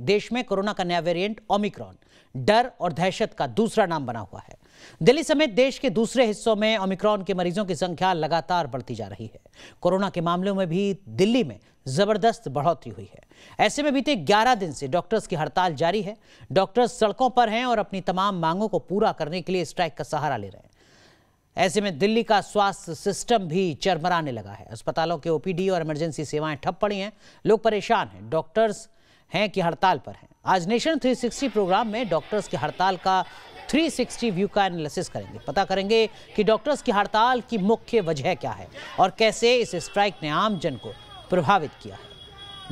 देश में कोरोना का नया वेरिएंट ओमिक्रॉन डर और दहशत का दूसरा नाम बना हुआ है दिल्ली समेत देश के दूसरे हिस्सों में ओमिक्रॉन के मरीजों की संख्या लगातार बढ़ती जा रही है कोरोना के मामलों में भी दिल्ली में जबरदस्त बढ़ोतरी हुई है ऐसे में बीते 11 दिन से डॉक्टर्स की हड़ताल जारी है डॉक्टर्स सड़कों पर हैं और अपनी तमाम मांगों को पूरा करने के लिए स्ट्राइक का सहारा ले रहे हैं ऐसे में दिल्ली का स्वास्थ्य सिस्टम भी चरमराने लगा है अस्पतालों के ओपीडी और इमरजेंसी सेवाएं ठप पड़ी हैं लोग परेशान हैं डॉक्टर्स हैं कि हड़ताल पर हैं आज नेशन 360 प्रोग्राम में डॉक्टर्स की हड़ताल का 360 व्यू का एनालिसिस करेंगे पता करेंगे कि डॉक्टर्स की हड़ताल की मुख्य वजह क्या है और कैसे इस स्ट्राइक ने आमजन को प्रभावित किया है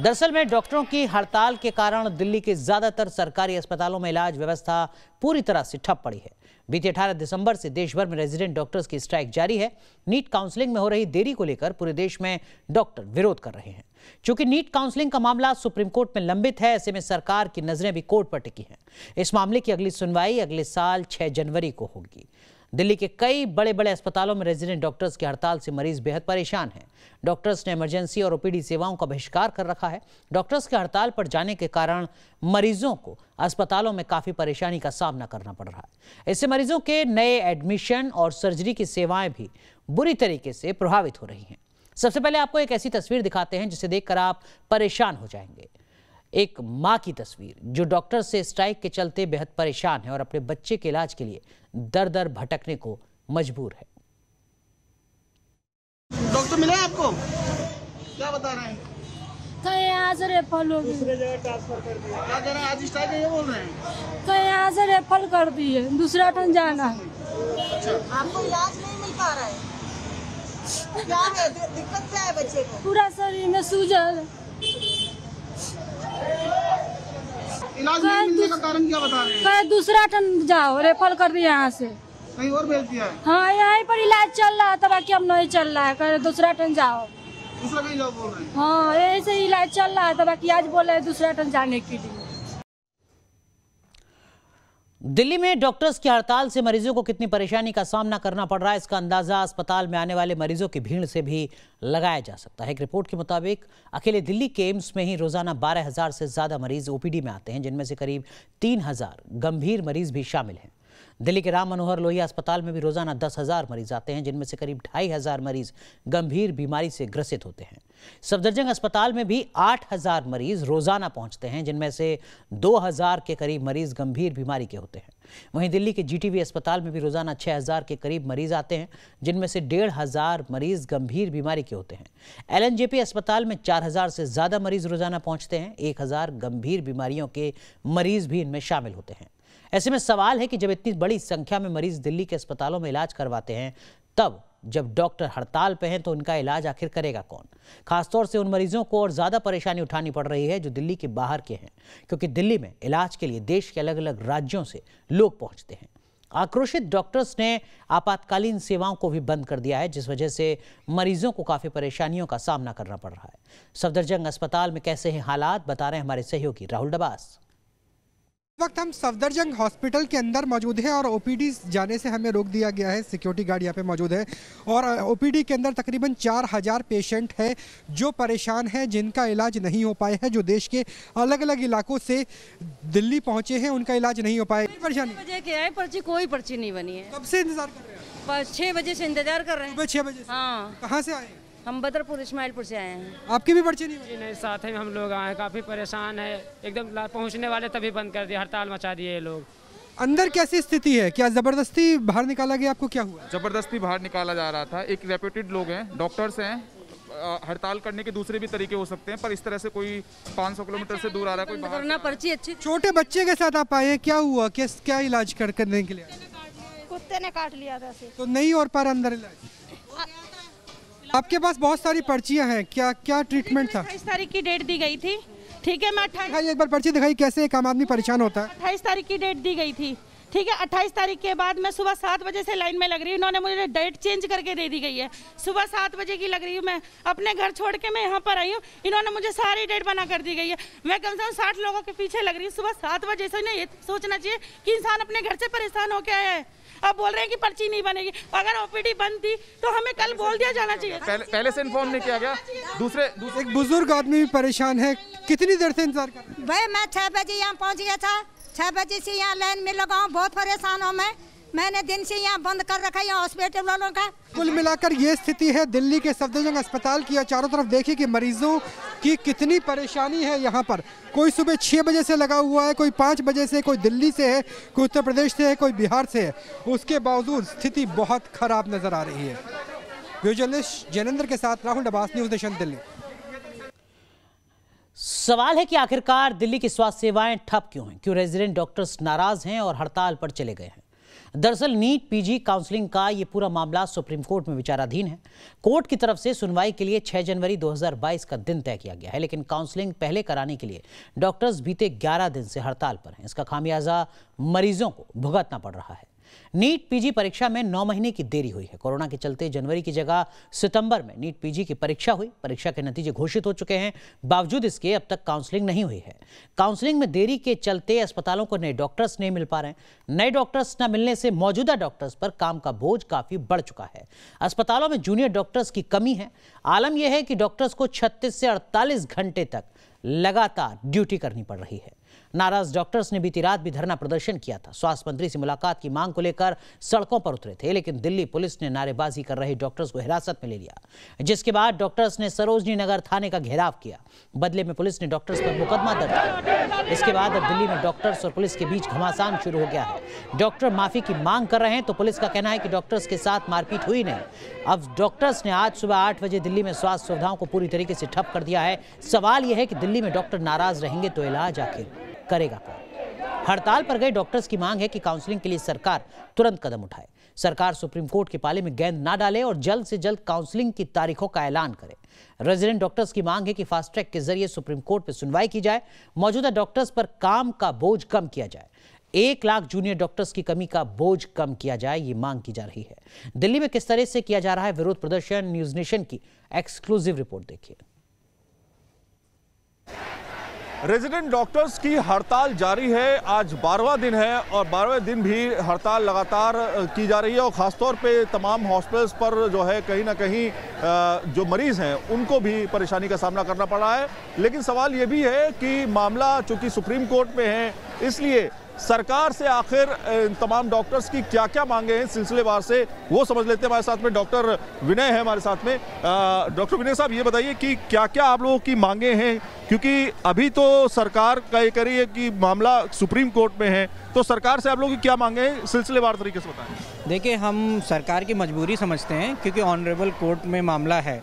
दरअसल में डॉक्टरों की हड़ताल के कारण दिल्ली के ज्यादातर सरकारी अस्पतालों में इलाज व्यवस्था पूरी तरह से ठप पड़ी है बीते 18 दिसंबर से देश भर में रेजिडेंट डॉक्टर्स की स्ट्राइक जारी है नीट काउंसलिंग में हो रही देरी को लेकर पूरे देश में डॉक्टर विरोध कर रहे हैं चूंकि नीट काउंसलिंग का मामला सुप्रीम कोर्ट में लंबित है ऐसे में सरकार की नजरें भी कोर्ट पर टिकी हैं इस मामले की अगली सुनवाई अगले साल छह जनवरी को होगी दिल्ली के कई बड़े बड़े अस्पतालों में रेजिडेंट डॉक्टर्स की हड़ताल से मरीज बेहद परेशान हैं डॉक्टर्स ने इमरजेंसी और ओपीडी सेवाओं का बहिष्कार कर रखा है डॉक्टर्स की हड़ताल पर जाने के कारण मरीजों को अस्पतालों में काफ़ी परेशानी का सामना करना पड़ रहा है इससे मरीजों के नए एडमिशन और सर्जरी की सेवाएं भी बुरी तरीके से प्रभावित हो रही हैं सबसे पहले आपको एक ऐसी तस्वीर दिखाते हैं जिसे देखकर आप परेशान हो जाएंगे एक मां की तस्वीर जो डॉक्टर से स्ट्राइक के चलते बेहद परेशान है और अपने बच्चे के इलाज के लिए दर दर भटकने को मजबूर है डॉक्टर मिले आपको क्या बता रहे हैं कहीं यहाँ से रेफर हो दूसरे जगह कर दिए दूसरा टन जाना है अच्छा। आपको इलाज नहीं मिल पा रहा है क्या है दिक्कत क्या है बच्चे को पूरा शरीर में सूजन इलाज नहीं मिलने का कारण क्या बता रहे हैं दूसरा टन जाओ रेफर कर दिया यहाँ से कहीं और भेज दिया है हाँ यहाँ पर इलाज चल रहा था बाकी अब नहीं चल रहा है दूसरा टन जाओ दूसरा कहीं जाओ बोल रहे हैं हाँ यही से इलाज चल रहा था बाकी आज बोल रहे दूसरा टन जाने के लिए दिल्ली में डॉक्टर्स की हड़ताल से मरीजों को कितनी परेशानी का सामना करना पड़ रहा है इसका अंदाजा अस्पताल में आने वाले मरीजों की भीड़ से भी लगाया जा सकता है एक रिपोर्ट के मुताबिक अकेले दिल्ली के एम्स में ही रोजाना 12000 से ज्यादा मरीज ओपीडी में आते हैं जिनमें से करीब 3000 गंभीर मरीज भी शामिल हैं दिल्ली के राम मनोहर लोहिया अस्पताल में भी रोजाना दस हज़ार मरीज आते हैं जिनमें से करीब ढाई हज़ार मरीज गंभीर बीमारी से ग्रसित होते हैं सफदरजंग अस्पताल में भी आठ हज़ार मरीज रोजाना पहुंचते हैं जिनमें से दो हज़ार के करीब मरीज गंभीर बीमारी के होते हैं वहीं दिल्ली के जीटीबी अस्पताल में भी रोजाना हजार के करीब मरीज आते हैं जिनमें से डेढ़ हजार मरीज गंभीर बीमारी के होते हैं एल अस्पताल में हजार से ज्यादा मरीज रोजाना पहुंचते हैं हजार गंभीर बीमारियों के मरीज भी इनमें शामिल होते हैं ऐसे में सवाल है कि जब इतनी बड़ी संख्या में मरीज दिल्ली के अस्पतालों में इलाज करवाते हैं तब जब डॉक्टर हड़ताल पे हैं तो उनका इलाज आखिर करेगा कौन खासतौर से उन मरीजों को और ज़्यादा परेशानी उठानी पड़ रही है जो दिल्ली के बाहर के हैं क्योंकि दिल्ली में इलाज के लिए देश के अलग अलग राज्यों से लोग पहुंचते हैं आक्रोशित डॉक्टर्स ने आपातकालीन सेवाओं को भी बंद कर दिया है जिस वजह से मरीजों को काफ़ी परेशानियों का सामना करना पड़ रहा है सफदरजंग अस्पताल में कैसे हैं हालात बता रहे हैं हमारे सहयोगी राहुल डबास वक्त हम सफदरजंग हॉस्पिटल के अंदर मौजूद है और ओपीडी जाने से हमें रोक दिया गया है सिक्योरिटी गार्ड यहाँ पे मौजूद है और ओपीडी के अंदर तकरीबन चार हज़ार पेशेंट है जो परेशान हैं जिनका इलाज नहीं हो पाए है जो देश के अलग अलग इलाकों से दिल्ली पहुँचे हैं उनका इलाज नहीं हो पाए परेशानी आए पर्ची कोई पर्ची नहीं बनी है कब से इंतजार कर रहे हैं छः बजे से इंतजार कर रहे हैं छः बजे हाँ कहाँ से आए हम बदरपुर इस्माइलपुर से आए हैं आपके भी पर्ची नहीं जी नहीं साथ ही हम लोग आए हैं काफ़ी परेशान है एकदम पहुंचने वाले तभी बंद कर दिए हड़ताल मचा दिए ये लोग अंदर कैसी स्थिति है क्या जबरदस्ती बाहर निकाला गया आपको क्या हुआ जबरदस्ती बाहर निकाला जा रहा था एक रेप्यूटेड लोग हैं डॉक्टर्स हैं हड़ताल करने के दूसरे भी तरीके हो सकते हैं पर इस तरह से कोई 500 किलोमीटर से दूर आ रहा है कोई बाहर पर्ची अच्छी छोटे बच्चे के साथ आप आए हैं क्या हुआ किस क्या इलाज करने के लिए कुत्ते ने काट लिया था तो नहीं और पर अंदर इलाज आपके पास बहुत सारी पर्चियां हैं क्या क्या ट्रीटमेंट था अट्ठाईस तारीख की डेट दी गई थी ठीक है मैं अट्ठाईस एक बार पर्ची दिखाई कैसे एक आम आदमी परेशान होता है अट्ठाईस तारीख की डेट दी गई थी ठीक है अट्ठाईस तारीख के बाद मैं सुबह सात बजे से लाइन में लग रही हूँ इन्होंने मुझे डेट चेंज करके दे दी गई है सुबह सात बजे की लग रही हूँ मैं अपने घर छोड़ के मैं यहाँ पर आई हूँ इन्होंने मुझे सारी डेट बना कर दी गई है मैं कम से कम साठ लोगों के पीछे लग रही हूँ सुबह सात बजे से उन्हें ये सोचना चाहिए कि इंसान अपने घर से परेशान के आया है अब बोल रहे हैं कि पर्ची नहीं बनेगी अगर ओपीडी बंद थी तो हमें कल बोल दिया जाना चाहिए पहले, पहले से इन्फॉर्म नहीं किया गया दूसरे, दूसरे एक बुजुर्ग आदमी भी परेशान है कितनी देर से इंतजार कर भाई मैं छह बजे यहाँ पहुँच गया था छः बजे से यहाँ लाइन में लगाऊँ बहुत परेशान हूँ मैं मैंने दिन से यहाँ बंद कर रखा है हॉस्पिटल वालों का कुल मिलाकर ये स्थिति है दिल्ली के सफदरजंग अस्पताल की चारों तरफ देखिए कि मरीजों की कितनी परेशानी है यहाँ पर कोई सुबह छः बजे से लगा हुआ है कोई पाँच बजे से कोई दिल्ली से है कोई उत्तर प्रदेश से है कोई बिहार से है उसके बावजूद स्थिति बहुत खराब नजर आ रही है जैनेन्द्र के साथ राहुल डबास न्यूज नेशन दिल्ली सवाल है कि आखिरकार दिल्ली की स्वास्थ्य सेवाएं ठप क्यों हैं क्यों रेजिडेंट डॉक्टर्स नाराज हैं और हड़ताल पर चले गए हैं दरअसल नीट पीजी काउंसलिंग का ये पूरा मामला सुप्रीम कोर्ट में विचाराधीन है कोर्ट की तरफ से सुनवाई के लिए 6 जनवरी 2022 का दिन तय किया गया है लेकिन काउंसलिंग पहले कराने के लिए डॉक्टर्स बीते 11 दिन से हड़ताल पर हैं इसका खामियाजा मरीजों को भुगतना पड़ रहा है नीट पीजी परीक्षा में नौ महीने की देरी हुई है कोरोना के चलते जनवरी की जगह सितंबर में नीट पीजी की परीक्षा हुई परीक्षा के नतीजे घोषित हो चुके हैं बावजूद इसके अब तक काउंसलिंग नहीं हुई है काउंसलिंग में देरी के चलते अस्पतालों को नए डॉक्टर्स नहीं मिल पा रहे हैं नए डॉक्टर्स न मिलने से मौजूदा डॉक्टर्स पर काम का बोझ काफी बढ़ चुका है अस्पतालों में जूनियर डॉक्टर्स की कमी है आलम यह है कि डॉक्टर्स को छत्तीस से अड़तालीस घंटे तक लगातार ड्यूटी करनी पड़ रही है नाराज डॉक्टर्स ने बीती रात भी धरना प्रदर्शन किया था स्वास्थ्य मंत्री से मुलाकात की मांग को लेकर सड़कों पर उतरे थे लेकिन दिल्ली पुलिस ने नारेबाजी कर रहे डॉक्टर्स को हिरासत में ले लिया जिसके बाद डॉक्टर्स ने सरोजनी नगर थाने का घेराव किया बदले में पुलिस ने डॉक्टर्स पर मुकदमा दर्ज किया इसके बाद अब दिल्ली में डॉक्टर्स और पुलिस के बीच घमासान शुरू हो गया है डॉक्टर माफी की मांग कर रहे हैं तो पुलिस का कहना है कि डॉक्टर्स के साथ मारपीट हुई नहीं अब डॉक्टर्स ने आज सुबह आठ बजे दिल्ली में स्वास्थ्य सुविधाओं को पूरी तरीके से ठप कर दिया है सवाल यह है कि दिल्ली दिल्ली में डॉक्टर नाराज रहेंगे तो इलाज आखिर करेगा कौन हड़ताल पर गए डॉक्टर्स की मांग है कि काउंसलिंग के लिए सरकार तुरंत कदम उठाए सरकार सुप्रीम कोर्ट के पाले में गेंद ना डाले और जल्द से जल्द काउंसलिंग की तारीखों का ऐलान करे रेजिडेंट डॉक्टर्स की मांग है कि फास्ट ट्रैक के जरिए सुप्रीम कोर्ट में सुनवाई की जाए मौजूदा डॉक्टर्स पर काम का बोझ कम किया जाए एक लाख जूनियर डॉक्टर्स की कमी का बोझ कम किया जाए ये मांग की जा रही है दिल्ली में किस तरह से किया जा रहा है विरोध प्रदर्शन न्यूज नेशन की एक्सक्लूसिव रिपोर्ट देखिए रेजिडेंट डॉक्टर्स की हड़ताल जारी है आज बारहवा दिन है और बारहवें दिन भी हड़ताल लगातार की जा रही है और ख़ासतौर पे तमाम हॉस्पिटल्स पर जो है कहीं ना कहीं जो मरीज़ हैं उनको भी परेशानी का सामना करना पड़ रहा है लेकिन सवाल ये भी है कि मामला चूँकि सुप्रीम कोर्ट में है इसलिए सरकार से आखिर इन तमाम डॉक्टर्स की क्या क्या मांगे हैं सिलसिलेवार से वो समझ लेते हैं हमारे साथ में डॉक्टर विनय है हमारे साथ में डॉक्टर विनय साहब ये बताइए कि क्या क्या आप लोगों की मांगे हैं क्योंकि अभी तो सरकार का ये है कि मामला सुप्रीम कोर्ट में है तो सरकार से आप लोगों की क्या मांगे हैं सिलसिलेवार तरीके से बताएं देखिए हम सरकार की मजबूरी समझते हैं क्योंकि ऑनरेबल कोर्ट में मामला है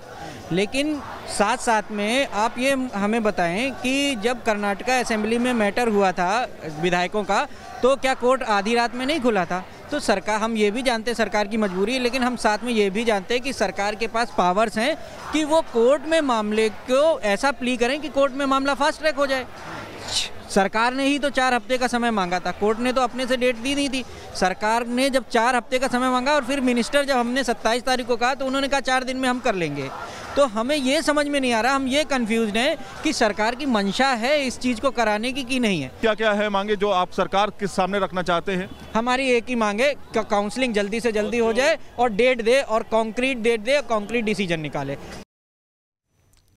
लेकिन साथ साथ में आप ये हमें बताएं कि जब कर्नाटका असेंबली में मैटर हुआ था विधायकों का तो क्या कोर्ट आधी रात में नहीं खुला था तो सरकार हम ये भी जानते हैं सरकार की मजबूरी है लेकिन हम साथ में ये भी जानते हैं कि सरकार के पास पावर्स हैं कि वो कोर्ट में मामले को ऐसा प्ली करें कि कोर्ट में मामला फास्ट ट्रैक हो जाए सरकार ने ही तो चार हफ्ते का समय मांगा था कोर्ट ने तो अपने से डेट दी नहीं थी सरकार ने जब चार हफ्ते का समय मांगा और फिर मिनिस्टर जब हमने सत्ताईस तारीख को कहा तो उन्होंने कहा चार दिन में हम कर लेंगे तो हमें ये समझ में नहीं आ रहा हम ये कंफ्यूज हैं कि सरकार की मंशा है इस चीज़ को कराने की कि नहीं है क्या क्या है मांगे जो आप सरकार के सामने रखना चाहते हैं हमारी एक ही मांगे काउंसलिंग जल्दी से जल्दी हो जाए और डेट दे और कॉन्क्रीट डेट दे कॉन्क्रीट डिसीजन निकाले